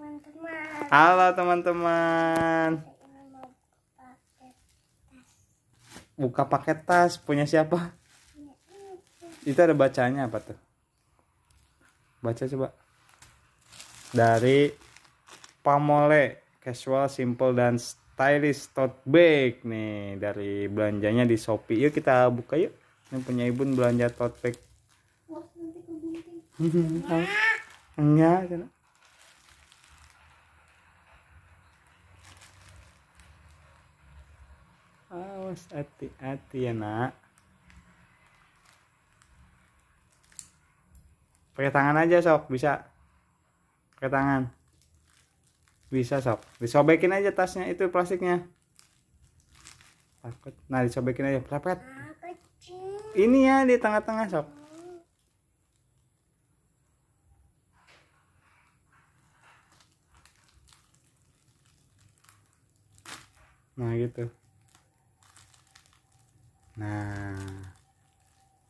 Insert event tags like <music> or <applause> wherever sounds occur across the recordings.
teman-teman. Halo teman-teman. Buka paket tas punya siapa? Itu ada bacanya apa tuh? Baca coba. Dari Pamole casual, simple dan stylish tote bag nih dari belanjanya di Shopee. Yuk kita buka yuk. Ini punya ibu belanja tote bag. <laughs> Enggak. Enggak. awas hati-hati ya nak pakai tangan aja sok bisa pakai tangan bisa sok disobekin aja tasnya itu plastiknya takut nah disobekin aja plepet ini ya di tengah-tengah sok nah gitu nah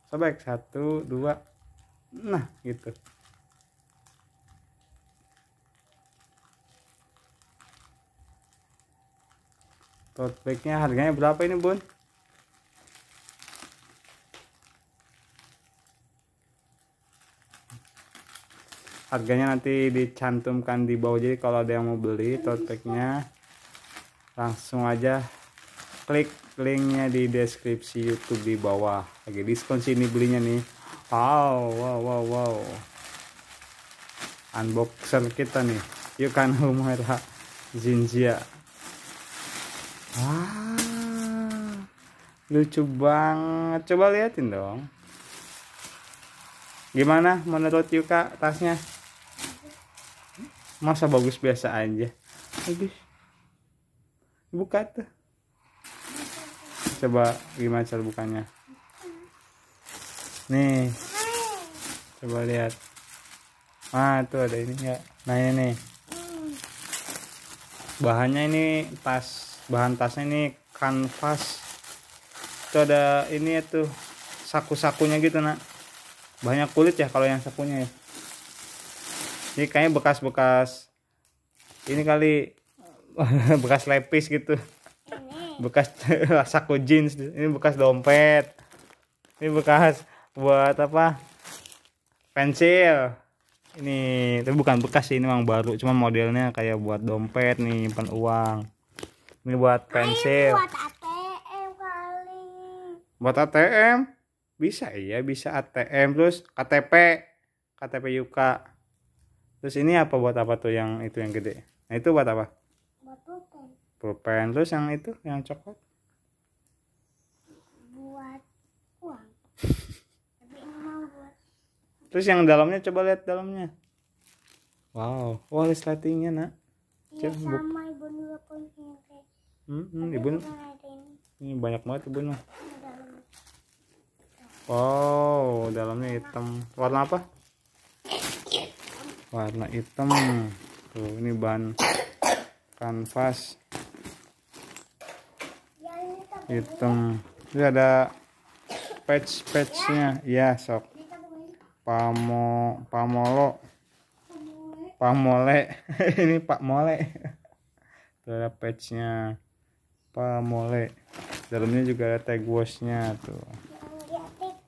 sobek satu dua nah gitu tote harganya berapa ini bun harganya nanti dicantumkan di bawah jadi kalau ada yang mau beli tote langsung aja klik linknya di deskripsi YouTube di bawah lagi diskon sini belinya nih wow wow wow wow unboxer kita nih yuk kan <laughs> Humera Zinzia wah lucu banget coba liatin dong gimana menurut Yuka tasnya masa bagus biasa aja habis buka tuh coba gimana cara bukanya nih coba lihat ah itu ada ini ya nah ini nih bahannya ini tas bahan tasnya ini kanvas itu ada ini ya tuh saku-sakunya gitu nak banyak kulit ya kalau yang sakunya ya ini kayaknya bekas-bekas ini kali <laughs> bekas lepis gitu bekas <laughs> saku jeans ini bekas dompet ini bekas buat apa pensil ini tapi bukan bekas sih ini memang baru cuma modelnya kayak buat dompet nih nyimpan uang ini buat pensil buat ATM kali buat ATM bisa iya bisa ATM terus KTP KTP Yuka terus ini apa buat apa tuh yang itu yang gede nah itu buat apa pulpen terus yang itu yang coklat buat uang <laughs> tapi ini mau buat terus yang dalamnya coba lihat dalamnya wow wah wow, lightingnya nak iya sama ibu juga hmm, hmm, ibu ini banyak banget ibu nah wow dalamnya hitam warna apa warna hitam tuh ini bahan kanvas hitam gitu. ini ada patch patchnya ya sok pamo pamolo pamole <laughs> ini pak mole tuh ada patchnya pamole dalamnya juga ada tag washnya tuh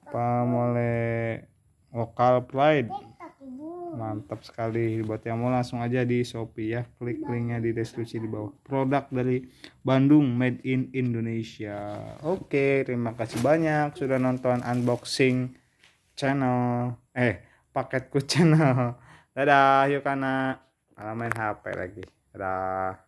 pamole lokal pride mantap sekali buat yang mau langsung aja di Shopee ya klik iya. linknya di deskripsi di bawah produk dari Bandung made in Indonesia oke terima kasih banyak sudah nonton unboxing channel eh paketku <laughs> channel dadah yuk karena main HP lagi dadah